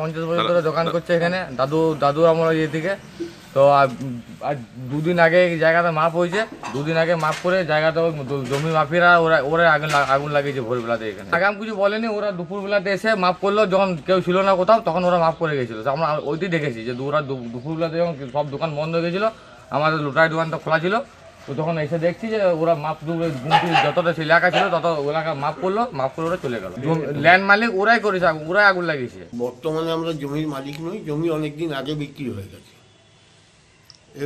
পঞ্চাশ বছর ধরে দোকান করছে এখানে দাদু দাদু আমার ইয়ে থেকে তো আর দুদিন আগে জায়গাটা মাপ হয়েছে দুদিন আগে মাপ করে জায়গাটা জমি মাফিরা ওরা ওরা আগুন আগুন লাগিয়েছে ভোরবেলাতে এখানে আগাম কিছু বলেনি ওরা দুপুরবেলাতে এসে মাপ করলো যখন কেউ ছিল না কোথাও তখন ওরা মাপ করে গেছিলো আমরা ওইটি দেখেছি যে ওরা দুপুরবেলাতে যখন সব দোকান বন্ধ হয়ে গেছিলো আমাদের লোটাই দোকানটা খোলা ছিল তো তখন এসে দেখছি যে ওরা মাপ গুমটি যতটা এলাকা ছিল তত এলাকা মাপ করলো মাপ করে ওরা চলে গেল ল্যান্ড মালিক ওরাই করেছে ওরাই আগুন লাগিয়েছে বর্তমানে আমরা জমির মালিক নই জমি অনেকদিন আগে বিক্রি হয়ে গেছে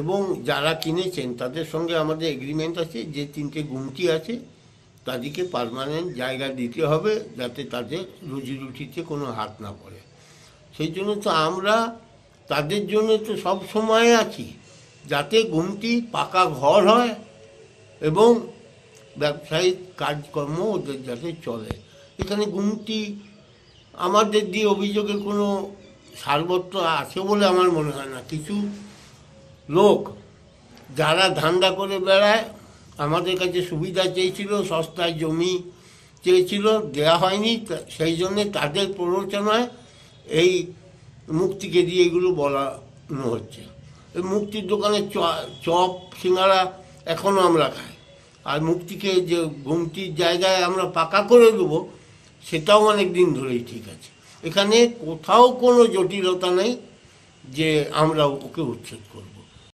এবং যারা কিনেছেন তাদের সঙ্গে আমাদের এগ্রিমেন্ট আছে যে তিনটে গুমটি আছে তাদেরকে পারমানেন্ট জায়গা দিতে হবে যাতে তাদের রুজি রুটিতে কোনো হাত না পড়ে সেই জন্য তো আমরা তাদের জন্য তো সব সময় আছি যাতে ঘুমটি পাকা ঘর হয় এবং ব্যবসায়িক কাজকর্ম ওদের যাতে চলে এখানে ঘুমটি আমাদের দিয়ে অভিযোগের কোনো সার্বত্র আছে বলে আমার মনে হয় না কিছু লোক যারা ধান্দা করে বেড়ায় আমাদের কাছে সুবিধা চেয়েছিল সস্তায় জমি চেয়েছিল দেয়া হয়নি সেই জন্যে তাদের প্ররোচনায় এই মুক্তিকে দিয়ে এগুলো বলানো হচ্ছে মুক্তির দোকানে চপ সিঙ্গারা এখনও আমরা খাই আর মুক্তিকে যে ঘুমটির জায়গায় আমরা পাকা করে দেব সেটাও অনেক দিন ধরেই ঠিক আছে এখানে কোথাও কোনো জটিলতা নেই যে আমরা ওকে উচ্ছেদ করব